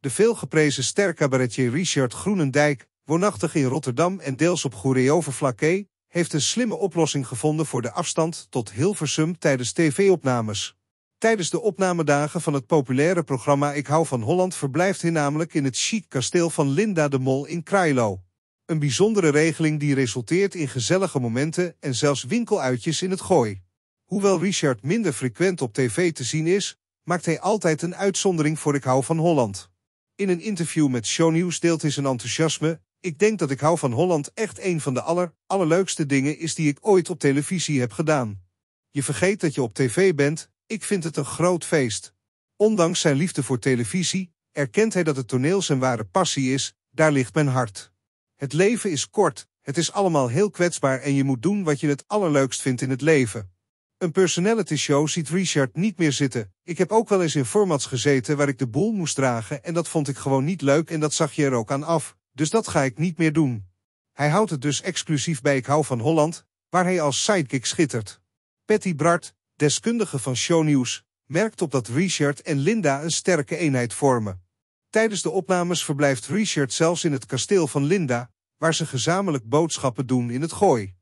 de veelgeprezen stercabaretier Richard Groenendijk, woonachtig in Rotterdam en deels op Goeree-Overflakkee, heeft een slimme oplossing gevonden voor de afstand tot Hilversum tijdens tv-opnames. Tijdens de opnamedagen van het populaire programma Ik hou van Holland verblijft hij namelijk in het chic kasteel van Linda de Mol in Krailo. Een bijzondere regeling die resulteert in gezellige momenten en zelfs winkeluitjes in het gooi. Hoewel Richard minder frequent op tv te zien is, maakt hij altijd een uitzondering voor Ik hou van Holland. In een interview met Shownieuws deelt hij zijn enthousiasme. Ik denk dat ik hou van Holland echt een van de aller, allerleukste dingen is die ik ooit op televisie heb gedaan. Je vergeet dat je op tv bent, ik vind het een groot feest. Ondanks zijn liefde voor televisie, erkent hij dat het toneel zijn ware passie is, daar ligt mijn hart. Het leven is kort, het is allemaal heel kwetsbaar en je moet doen wat je het allerleukst vindt in het leven. Een personality show ziet Richard niet meer zitten. Ik heb ook wel eens in formats gezeten waar ik de boel moest dragen en dat vond ik gewoon niet leuk en dat zag je er ook aan af. Dus dat ga ik niet meer doen. Hij houdt het dus exclusief bij Ik hou van Holland, waar hij als sidekick schittert. Patty Bart, deskundige van shownieuws, merkt op dat Richard en Linda een sterke eenheid vormen. Tijdens de opnames verblijft Richard zelfs in het kasteel van Linda, waar ze gezamenlijk boodschappen doen in het gooi.